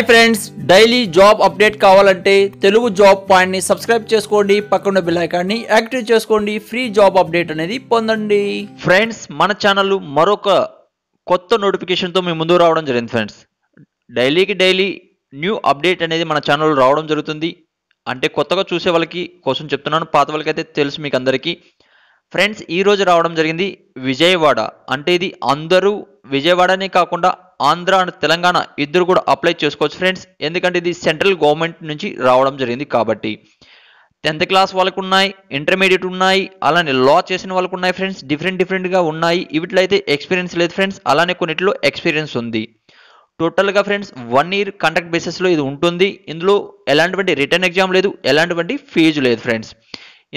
hi friends daily job update కావాలంటే Telugu job పాయింట్ని subscribe చేసుకోండి పక్కన బిల్ ఐకాన్ని యాక్టివేట్ చేసుకోండి ఫ్రీ జాబ్ అప్డేట్ అనేది పొందండి ఫ్రెండ్స్ మన ఛానల్ మరొక కొత్త నోటిఫికేషన్తో మీ ముందు రావడం జరిగింది ఫ్రెండ్స్ డైలీకి డైలీ న్యూ అప్డేట్ అనేది మన ఛానల్ రావడం జరుగుతుంది అంటే కొత్తగా చూసే వాళ్ళకి కోసం చెప్తున్నాను పాత వాళ్ళకైతే తెలుసు మీకు అందరికీ ఫ్రెండ్స్ ఈరోజు రావడం జరిగింది విజయవాడ అంటే ఇది అందరూ విజయవాడనే కాకుండా ఆంధ్ర అండ్ తెలంగాణ ఇద్దరు కూడా అప్లై చేసుకోవచ్చు ఫ్రెండ్స్ ఎందుకంటే ఇది సెంట్రల్ గవర్నమెంట్ నుంచి రావడం జరిగింది కాబట్టి టెన్త్ క్లాస్ వాళ్ళకు ఉన్నాయి ఇంటర్మీడియట్ ఉన్నాయి అలానే లా చేసిన వాళ్ళకు ఉన్నాయి ఫ్రెండ్స్ డిఫరెంట్ డిఫరెంట్గా ఉన్నాయి వీటిలో అయితే ఎక్స్పీరియన్స్ లేదు ఫ్రెండ్స్ అలానే కొన్నిట్లో ఎక్స్పీరియన్స్ ఉంది టోటల్గా ఫ్రెండ్స్ వన్ ఇయర్ కండక్ట్ బేసిస్లో ఇది ఉంటుంది ఇందులో ఎలాంటివంటి రిటర్న్ ఎగ్జామ్ లేదు ఎలాంటివంటి ఫీజు లేదు ఫ్రెండ్స్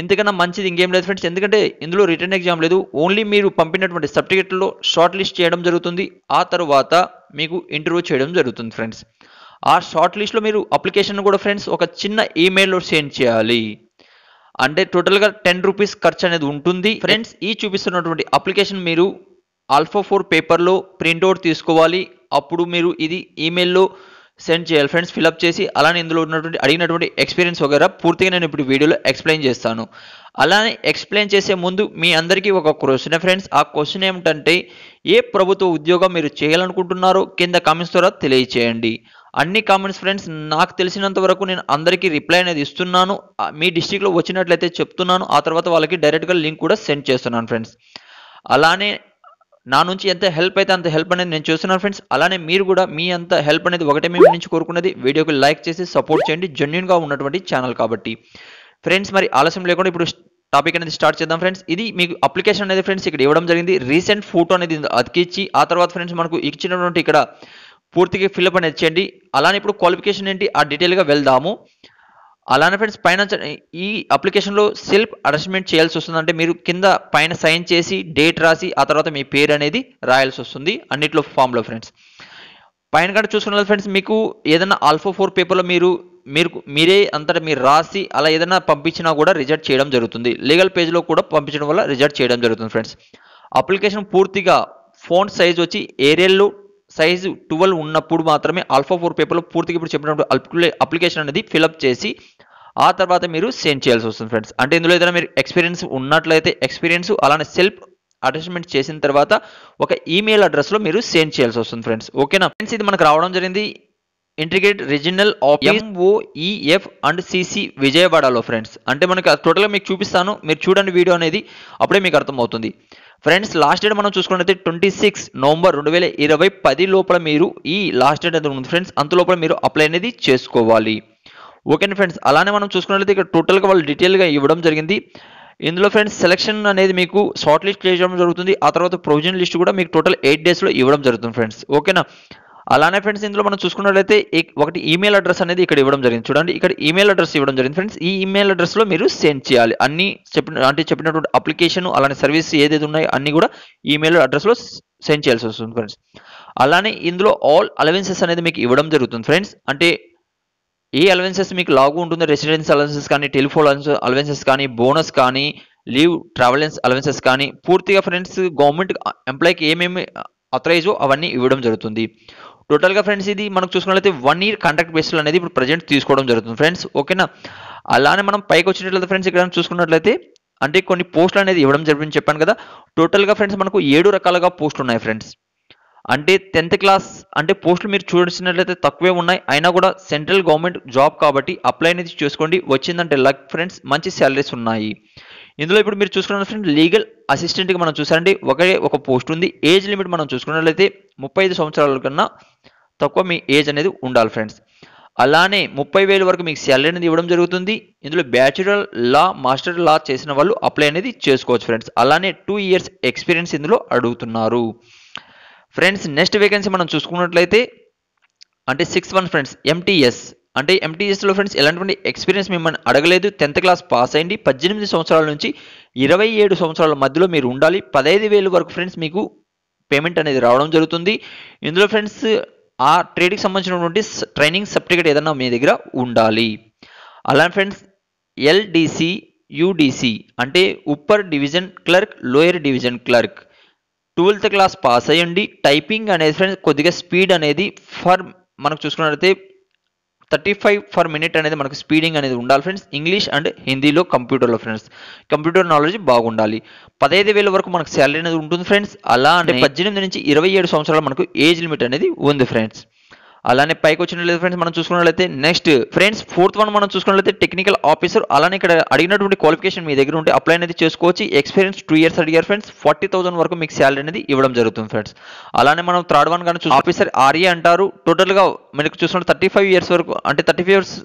ఇంతకన్నా మంచిది ఇంకేం లేదు ఫ్రెండ్స్ ఎందుకంటే ఇందులో రిటర్న్ ఎగ్జామ్ లేదు ఓన్లీ మీరు పంపినటువంటి సర్టిఫికెట్లో షార్ట్ లిస్ట్ చేయడం జరుగుతుంది ఆ తర్వాత మీకు ఇంటర్వ్యూ చేయడం జరుగుతుంది ఫ్రెండ్స్ ఆ షార్ట్ లిస్ట్లో మీరు అప్లికేషన్ కూడా ఫ్రెండ్స్ ఒక చిన్న ఈమెయిల్లో సెండ్ చేయాలి అంటే టోటల్గా టెన్ రూపీస్ ఖర్చు అనేది ఉంటుంది ఫ్రెండ్స్ ఈ చూపిస్తున్నటువంటి అప్లికేషన్ మీరు ఆల్ఫా ఫోర్ పేపర్లో ప్రింట్అవుట్ తీసుకోవాలి అప్పుడు మీరు ఇది ఈమెయిల్లో సెండ్ చేయాలి ఫ్రెండ్స్ ఫిలప్ చేసి అలానే ఇందులో ఉన్నటువంటి అడిగినటువంటి ఎక్స్పీరియన్స్ వగేరా పూర్తిగా నేను ఇప్పుడు వీడియోలో ఎక్స్ప్లెయిన్ చేస్తాను అలానే ఎక్స్ప్లెయిన్ చేసే ముందు మీ అందరికీ ఒక క్వశ్చన్ ఫ్రెండ్స్ ఆ క్వశ్చన్ ఏమిటంటే ఏ ప్రభుత్వ ఉద్యోగం మీరు చేయాలనుకుంటున్నారో కింద కామెంట్స్ ద్వారా తెలియచేయండి అన్ని కామెంట్స్ ఫ్రెండ్స్ నాకు తెలిసినంత వరకు నేను అందరికీ రిప్లై అనేది ఇస్తున్నాను మీ డిస్టిక్లో వచ్చినట్లయితే చెప్తున్నాను ఆ తర్వాత వాళ్ళకి డైరెక్ట్గా లింక్ కూడా సెండ్ చేస్తున్నాను ఫ్రెండ్స్ అలానే నా నుంచి ఎంత హెల్ప్ అయితే అంత హెల్ప్ అనేది నేను చూస్తున్నాను ఫ్రెండ్స్ అలానే మీరు కూడా మీ అంత హెల్ప్ అనేది ఒకటే మేము నుంచి కోరుకున్నది వీడియోకి లైక్ చేసి సపోర్ట్ చేయండి జెన్యున్గా ఉన్నటువంటి ఛానల్ కాబట్టి ఫ్రెండ్స్ మరి ఆలస్యం లేకుండా ఇప్పుడు టాపిక్ అనేది స్టార్ట్ చేద్దాం ఫ్రెండ్స్ ఇది మీకు అప్లికేషన్ అనేది ఫ్రెండ్స్ ఇక్కడ ఇవ్వడం జరిగింది రీసెంట్ ఫోటో అనేది అతికిచ్చి ఆ తర్వాత ఫ్రెండ్స్ మనకు ఇచ్చినటువంటి ఇక్కడ పూర్తిగా ఫిల్అప్ అనేది చేయండి అలానే ఇప్పుడు క్వాలిఫికేషన్ ఏంటి ఆ డీటెయిల్గా వెళ్దాము అలానే ఫ్రెండ్స్ పైన ఈ అప్లికేషన్లో సెల్ఫ్ అరెస్ట్మెంట్ చేయాల్సి వస్తుందంటే మీరు కింద పైన సైన్ చేసి డేట్ రాసి ఆ తర్వాత మీ పేరు అనేది రాయాల్సి వస్తుంది అన్నిట్లో ఫామ్లో ఫ్రెండ్స్ పైన కూడా చూసుకున్నారు ఫ్రెండ్స్ మీకు ఏదైనా ఆల్ఫా ఫోర్ పేపర్లో మీరు మీరు మీరే అంతటా మీరు రాసి అలా ఏదైనా పంపించినా కూడా రిజెక్ట్ చేయడం జరుగుతుంది లీగల్ పేజ్లో కూడా పంపించడం వల్ల రిజెక్ట్ చేయడం జరుగుతుంది ఫ్రెండ్స్ అప్లికేషన్ పూర్తిగా ఫోన్ సైజ్ వచ్చి ఏరియల్లో సైజు ట్వెల్వ్ ఉన్నప్పుడు మాత్రమే ఆల్ఫా ఫోర్ పేపర్లో పూర్తిగా ఇప్పుడు చెప్పినప్పుడు అప్లికేషన్ అనేది ఫిలప్ చేసి ఆ తర్వాత మీరు సెండ్ చేయాల్సి వస్తుంది ఫ్రెండ్స్ అంటే ఇందులో ఏదైనా మీరు ఎక్స్పీరియన్స్ ఉన్నట్లయితే ఎక్స్పీరియన్స్ అలానే సెల్ఫ్ అటాచ్మెంట్ చేసిన తర్వాత ఒక ఈమెయిల్ అడ్రస్లో మీరు సెండ్ చేయాల్సి వస్తుంది ఫ్రెండ్స్ ఓకేనా ఫ్రెండ్స్ ఇది మనకు రావడం జరిగింది integrate regional of MOEF e and CC విజయవాడలో ఫ్రెండ్స్ అంటే మనకి టోటల్గా మీకు చూపిస్తాను మీరు చూడండి వీడియో అనేది అప్పుడే మీకు అర్థమవుతుంది ఫ్రెండ్స్ లాస్ట్ డేట్ మనం చూసుకున్నట్లయితే ట్వంటీ సిక్స్ నవంబర్ రెండు వేల ఇరవై పది లోపల మీరు ఈ లాస్ట్ డేట్ అయితే ఉంది ఫ్రెండ్స్ అంత లోపల మీరు అప్లై అనేది చేసుకోవాలి ఓకేనా ఫ్రెండ్స్ అలానే మనం చూసుకున్నట్లయితే ఇక్కడ టోటల్గా వాళ్ళు డీటెయిల్గా ఇవ్వడం జరిగింది ఇందులో ఫ్రెండ్స్ సెలక్షన్ అనేది మీకు షార్ట్ లిస్ట్ చేయడం జరుగుతుంది ఆ తర్వాత ప్రొవిజన్ లిస్ట్ కూడా మీకు టోటల్ ఎయిట్ డేస్లో ఇవ్వడం జరుగుతుంది ఫ్రెండ్స్ ఓకేనా అలానే ఫ్రెండ్స్ ఇందులో మనం చూసుకున్నట్లయితే ఒకటి ఈమెయిల్ అడ్రస్ అనేది ఇక్కడ ఇవ్వడం జరిగింది చూడండి ఇక్కడ ఈమెయిల్ అడ్రస్ ఇవ్వడం జరిగింది ఫ్రెండ్స్ ఈ ఈమెయిల్ అడ్రస్లో మీరు సెండ్ చేయాలి అన్ని చెప్పిన అంటే చెప్పినటువంటి అప్లికేషన్ అలానే సర్వీస్ ఏదైతే ఉన్నాయో అన్ని కూడా ఈమెయిల్ అడ్రస్లో సెండ్ చేయాల్సి వస్తుంది ఫ్రెండ్స్ అలానే ఇందులో ఆల్ అలవెన్సెస్ అనేది మీకు ఇవ్వడం జరుగుతుంది ఫ్రెండ్స్ అంటే ఏ అలవెన్సెస్ మీకు లాగు ఉంటుందో రెసిడెన్స్ అలవెన్సెస్ కానీ టెలిఫోన్ అలవెన్సెస్ కానీ బోనస్ కానీ లీవ్ ట్రావెలెన్స్ అలవెన్సెస్ కానీ పూర్తిగా ఫ్రెండ్స్ గవర్నమెంట్ ఎంప్లాయీకి ఏమేమి అథరైజో uh, అవన్నీ ఇవ్వడం జరుగుతుంది టోటల్గా ఫ్రెండ్స్ ఇది మనం చూసుకున్నట్లయితే వన్ ఇయర్ కాంట్రాక్ట్ బేస్ అనేది ఇప్పుడు ప్రజెంట్ తీసుకోవడం జరుగుతుంది ఫ్రెండ్స్ ఓకేనా అలానే మనం పైకి వచ్చినట్లయితే ఫ్రెండ్స్ ఇక్కడ చూసుకున్నట్లయితే అంటే కొన్ని పోస్టులు అనేది ఇవ్వడం జరిగింది చెప్పాను కదా టోటల్గా ఫ్రెండ్స్ మనకు ఏడు రకాలుగా పోస్టులు ఉన్నాయి ఫ్రెండ్స్ అంటే టెన్త్ క్లాస్ అంటే పోస్టులు మీరు చూసినట్లయితే తక్కువే ఉన్నాయి అయినా కూడా సెంట్రల్ గవర్నమెంట్ జాబ్ కాబట్టి అప్లై అనేది చేసుకోండి వచ్చిందంటే లక్ ఫ్రెండ్స్ మంచి శాలరీస్ ఉన్నాయి ఇందులో ఇప్పుడు మీరు చూసుకున్న ఫ్రెండ్ లీగల్ అసిస్టెంట్కి మనం చూసారండి ఒకే ఒక పోస్ట్ ఉంది ఏజ్ లిమిట్ మనం చూసుకున్నట్లయితే ముప్పై ఐదు సంవత్సరాల కన్నా తక్కువ మీ ఏజ్ అనేది ఉండాలి ఫ్రెండ్స్ అలానే ముప్పై వేలు వరకు మీకు శాలరీ అనేది ఇవ్వడం జరుగుతుంది ఇందులో బ్యాచులర్ లా మాస్టర్ లా చేసిన వాళ్ళు అప్లై అనేది చేసుకోవచ్చు ఫ్రెండ్స్ అలానే టూ ఇయర్స్ ఎక్స్పీరియన్స్ ఇందులో అడుగుతున్నారు ఫ్రెండ్స్ నెక్స్ట్ వేకెన్సీ మనం చూసుకున్నట్లయితే అంటే సిక్స్ వన్ ఫ్రెండ్స్ ఎంటీఎస్ అంటే ఎంటీఎస్లో ఫ్రెండ్స్ ఎలాంటి ఎక్స్పీరియన్స్ మిమ్మల్ని అడగలేదు టెన్త్ క్లాస్ పాస్ అయింది పద్దెనిమిది సంవత్సరాల నుంచి ఇరవై ఏడు సంవత్సరాల మధ్యలో మీరు ఉండాలి పదహైదు వేలు వరకు ఫ్రెండ్స్ మీకు పేమెంట్ అనేది రావడం జరుగుతుంది ఇందులో ఫ్రెండ్స్ ఆ ట్రేడ్కి సంబంధించినటువంటి ట్రైనింగ్ సర్టిఫికేట్ ఏదన్నా మీ దగ్గర ఉండాలి అలా ఫ్రెండ్స్ ఎల్డిసి యూడిసి అంటే upper division clerk lower division clerk twelfth class pass అయ్యండి టైపింగ్ అనేది ఫ్రెండ్స్ కొద్దిగా స్పీడ్ అనేది ఫర్ మనకు చూసుకున్నట్లయితే థర్టీ ఫైవ్ ఫర్ మినిట్ అనేది మనకు స్పీడింగ్ అనేది ఉండాలి ఫ్రెండ్స్ ఇంగ్లీష్ అండ్ హిందీలో కంప్యూటర్లో ఫ్రెండ్స్ కంప్యూటర్ నాలెడ్జ్ బాగుండాలి పదహైదు వేల వరకు మనకు శాలరీ అనేది ఉంటుంది ఫ్రెండ్స్ అలా అంటే పద్దెనిమిది నుంచి ఇరవై ఏడు సంవత్సరాలు మనకు ఏజ్ లిమిట్ అనేది ఉంది ఫ్రెండ్స్ అలానే పైకి వచ్చినట్లయితే ఫ్రెండ్స్ మనం చూసుకున్నట్లయితే నెక్స్ట్ ఫ్రెండ్స్ ఫోర్త్ వన్ మనం చూసుకున్నట్లయితే టెక్నికల్ ఆఫీసర్ అలానే ఇక్కడ అడిగినటువంటి క్వాలిఫికేషన్ మీ దగ్గర ఉంటే అప్లై అనేది చేసుకోవచ్చు ఎక్స్పీరియన్స్ టూ ఇయర్స్ అడిగారు ఫ్రెండ్స్ ఫార్టీ థౌసండ్ వరకు మీకు శాలరీ అనేది ఇవ్వడం జరుగుతుంది ఫ్రెండ్స్ అలానే మనం థర్డ్ వన్ కానీ చూసి ఆఫీసర్ ఆర్ఏ అంటారు టోటల్గా మనకు చూసుకుంటే థర్టీ ఫైవ్ ఇయర్స్ వరకు అంటే థర్టీ ఫైవ్ ఇయర్స్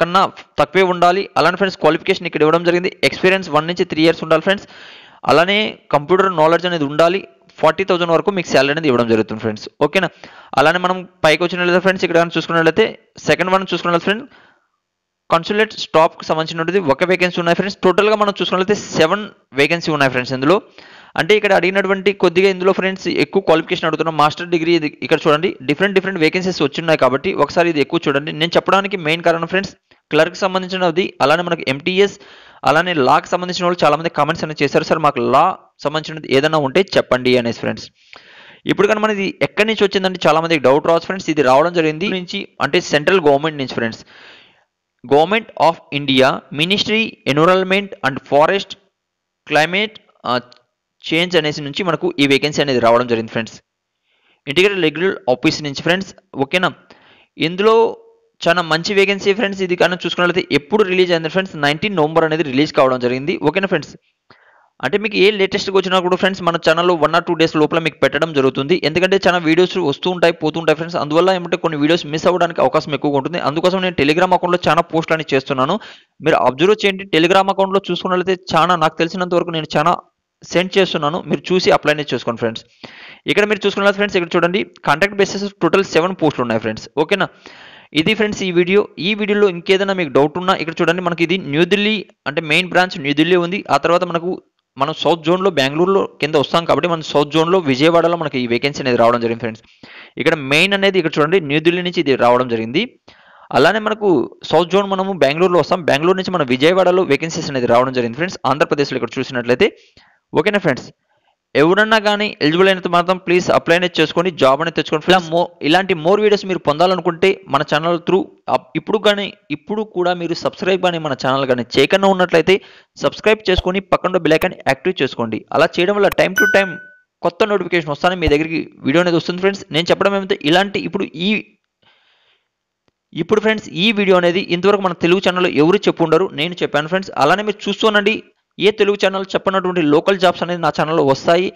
కన్నా తక్కువే ఉండాలి అలానే ఫ్రెండ్స్ క్వాలిఫికేషన్ ఇక్కడ ఇవ్వడం జరిగింది ఎక్స్పీరియన్స్ వన్ నుంచి త్రీ ఇయర్స్ ఉండాలి ఫ్రెండ్స్ అలానే కంప్యూటర్ నాలెడ్జ్ అనేది ఉండాలి ఫార్టీ థౌసండ్ వరకు మీకు శాలరీ అనేది ఇవ్వడం జరుగుతుంది ఫ్రెండ్స్ ఓకేనా అలానే మనం పైకి వచ్చినట్లయితే ఫ్రెండ్స్ ఇక్కడ కానీ చూసుకున్నట్లయితే సెకండ్ వన్ చూసుకున్న ఫ్రెండ్స్ కన్సులేట్ స్టాప్కి సంబంధించినటువంటి ఒక వేకెన్సీ ఉన్నాయి ఫ్రెండ్స్ టోటల్గా మనం చూసుకున్నట్లయితే సెవెన్ వేకెన్సీ ఉన్నాయి ఫ్రెండ్స్ ఇందులో అంటే ఇక్కడ అడిగినటువంటి కొద్దిగా ఇందులో ఫ్రెండ్స్ ఎక్కువ క్వాలిఫికేషన్ అడుగుతున్నాం మాస్టర్ డిగ్రీ ఇక్కడ చూడండి డిఫరెంట్ డిఫరెంట్ వేకెన్సీస్ ఉన్నాయి కాబట్టి ఒకసారి ఇది ఎక్కువ చూడండి నేను చెప్పడానికి మెయిన్ కారణం ఫ్రెండ్స్ క్లర్క్ సంబంధించినది అలానే మనకు ఎంటీఎస్ అలానే లాకి సంబంధించిన వాళ్ళు చాలామంది కామెంట్స్ అనేది చేశారు సార్ మాకు లా సంబంధించినది ఏదైనా ఉంటే చెప్పండి అనేసి ఫ్రెండ్స్ ఇప్పుడు కానీ మనది ఎక్కడి నుంచి వచ్చిందంటే చాలామందికి డౌట్ రావచ్చు ఫ్రెండ్స్ ఇది రావడం జరిగింది నుంచి అంటే సెంట్రల్ గవర్నమెంట్ నుంచి friends government of India ministry environment and forest climate change అనేసి నుంచి మనకు ఈ వేకెన్సీ అనేది రావడం జరిగింది ఫ్రెండ్స్ ఇంటిగ్రేటెడ్ రెగ్యులర్ ఆఫీస్ నుంచి ఫ్రెండ్స్ ఓకేనా ఇందులో చాలా మంచి వేకెన్సీ ఫ్రెండ్స్ ఇది కానీ చూసుకున్నట్లయితే ఎప్పుడు రిలీజ్ అయింది ఫ్రెండ్స్ నైన్టీన్ నవంబర్ అనేది రిలీజ్ కావడం జరిగింది ఓకేనా ఫ్రెండ్స్ అంటే మీకు ఏ లేటెస్ట్గా వచ్చినా కూడా ఫ్రెండ్స్ మన ఛానల్లో వన్ ఆర్ టూ డేస్ లోపల మీకు పెట్టడం జరుగుతుంది ఎందుకంటే చాలా వీడియోస్ వస్తూ ఉంటాయి పోతుంటాయి ఫ్రెండ్స్ అందువల్ల ఏమంటే కొన్ని వీడియోస్ మిస్ అవ్వడానికి అవకాశం ఎక్కువగా ఉంటుంది అందుకోసం నేను టెలిగ్రామ్ అకౌంట్లో చాలా పోస్ట్ అని చేస్తున్నాను మీరు అబ్జర్వ్ చేయండి టెలిగ్రామ్ అకౌంట్లో చూసుకున్నట్లయితే చాలా నాకు తెలిసినంత వరకు నేను చాలా సెండ్ చేస్తున్నాను మీరు చూసి అప్లైనే చేసుకోండి ఫ్రెండ్స్ ఇక్కడ మీరు చూసుకున్నట్లయితే ఫ్రెండ్స్ ఇక్కడ చూడండి కాంటాక్ట్ బేసిస్ టోటల్ సెవెన్ పోస్టులు ఉన్నాయి ఫ్రెండ్స్ ఓకేనా ఇది ఫ్రెండ్స్ ఈ వీడియో ఈ వీడియోలో ఇంకేదైనా మీకు డౌట్ ఉన్నా ఇక్కడ చూడండి మనకి ఇది న్యూఢిల్లీ అంటే మెయిన్ బ్రాంచ్ న్యూఢిల్లీ ఉంది ఆ తర్వాత మనకు మనం సౌత్ జోన్లో బెంగళూరులో కింద వస్తాం కాబట్టి మనం సౌత్ జోన్లో విజయవాడలో మనకి ఈ వేకెన్సీ అనేది రావడం జరిగింది ఫ్రెండ్స్ ఇక్కడ మెయిన్ అనేది ఇక్కడ చూడండి న్యూఢిల్లీ నుంచి ఇది రావడం జరిగింది అలానే మనకు సౌత్ జోన్ మనము బెంగళూరులో వస్తాం బెంగళూరు నుంచి మనం విజయవాడలో వేకెన్సీస్ అనేది రావడం జరిగింది ఫ్రెండ్స్ ఆంధ్రప్రదేశ్లో ఇక్కడ చూసినట్లయితే ఓకేనా ఫ్రెండ్స్ ఎవరన్నా కానీ ఎలిజిబుల్ అయినంత మాత్రం ప్లీజ్ అప్లై అనేది చేసుకొని జాబ్ అనేది తెచ్చుకోండి ఇలా మో ఇలాంటి మోర్ వీడియోస్ మీరు పొందాలనుకుంటే మన ఛానల్ త్రూ ఇప్పుడు కానీ ఇప్పుడు కూడా మీరు సబ్స్క్రైబ్ కానీ మన ఛానల్ కానీ చేయకుండా ఉన్నట్లయితే సబ్స్క్రైబ్ చేసుకొని పక్కన బెల్ ఐకాన్ యాక్టివ్ చేసుకోండి అలా చేయడం వల్ల టైం టు టైం కొత్త నోటిఫికేషన్ వస్తానే మీ దగ్గరికి వీడియో అనేది వస్తుంది ఫ్రెండ్స్ నేను చెప్పడం ఏమైతే ఇలాంటి ఇప్పుడు ఈ ఇప్పుడు ఫ్రెండ్స్ ఈ వీడియో అనేది ఇంతవరకు మన తెలుగు ఛానల్లో ఎవరు చెప్పు ఉండరు నేను చెప్పాను ఫ్రెండ్స్ అలానే మీరు చూస్తూనండి ఏ తెలుగు ఛానల్ చెప్పినటువంటి లోకల్ జాబ్స్ అనేది నా ఛానల్లో వస్తాయి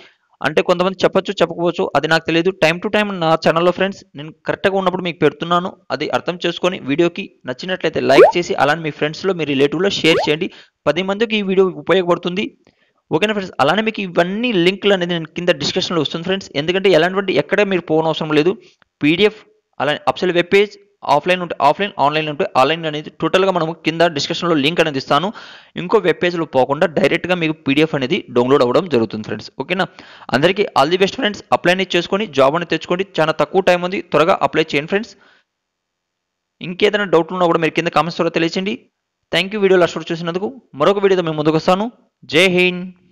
అంటే కొంతమంది చెప్పచ్చు చెప్పకపోవచ్చు అది నాకు తెలియదు టైం టు టైం నా ఛానల్లో ఫ్రెండ్స్ నేను కరెక్ట్గా ఉన్నప్పుడు మీకు పెడుతున్నాను అది అర్థం చేసుకొని వీడియోకి నచ్చినట్లయితే లైక్ చేసి అలానే మీ ఫ్రెండ్స్లో మీ రిలేటివ్లో షేర్ చేయండి పది మందికి ఈ వీడియో ఉపయోగపడుతుంది ఓకేనా ఫ్రెండ్స్ అలానే మీకు ఇవన్నీ లింక్లు అనేది నేను కింద డిస్క్రిప్షన్లో వస్తుంది ఫ్రెండ్స్ ఎందుకంటే ఎలాంటి ఎక్కడ మీరు పోవనవసరం లేదు పీడిఎఫ్ అలానే అప్సల్ వెబ్ పేజ్ ఆఫ్లైన్ ఉంటే ఆఫ్లైన్ ఆన్లైన్ ఉంటే ఆన్లైన్ అనేది టోటల్గా మనము కింద డిస్క్రిప్షన్లో లింక్ అనేది ఇస్తాను ఇంకో వెబ్ పేజ్లో పోకుండా డైరెక్ట్గా మీకు పీడిఎఫ్ అనేది డౌన్లోడ్ అవ్వడం జరుగుతుంది ఫ్రెండ్స్ ఓకేనా అందరికీ all the best friends apply అనేది చేసుకొని జాబ్ అనేది తెచ్చుకోండి చాలా తక్కువ టైం ఉంది త్వరగా అప్లై చేయండి ఫ్రెండ్స్ ఇంకేదైనా డౌట్లు ఉన్నా కూడా మీరు కింద కామెంట్స్ ద్వారా తెలియచేయండి థ్యాంక్ యూ వీడియో లాస్ట్ చూసినందుకు మరొక వీడియోతో మేము ముందుకు వస్తాను జై హింద్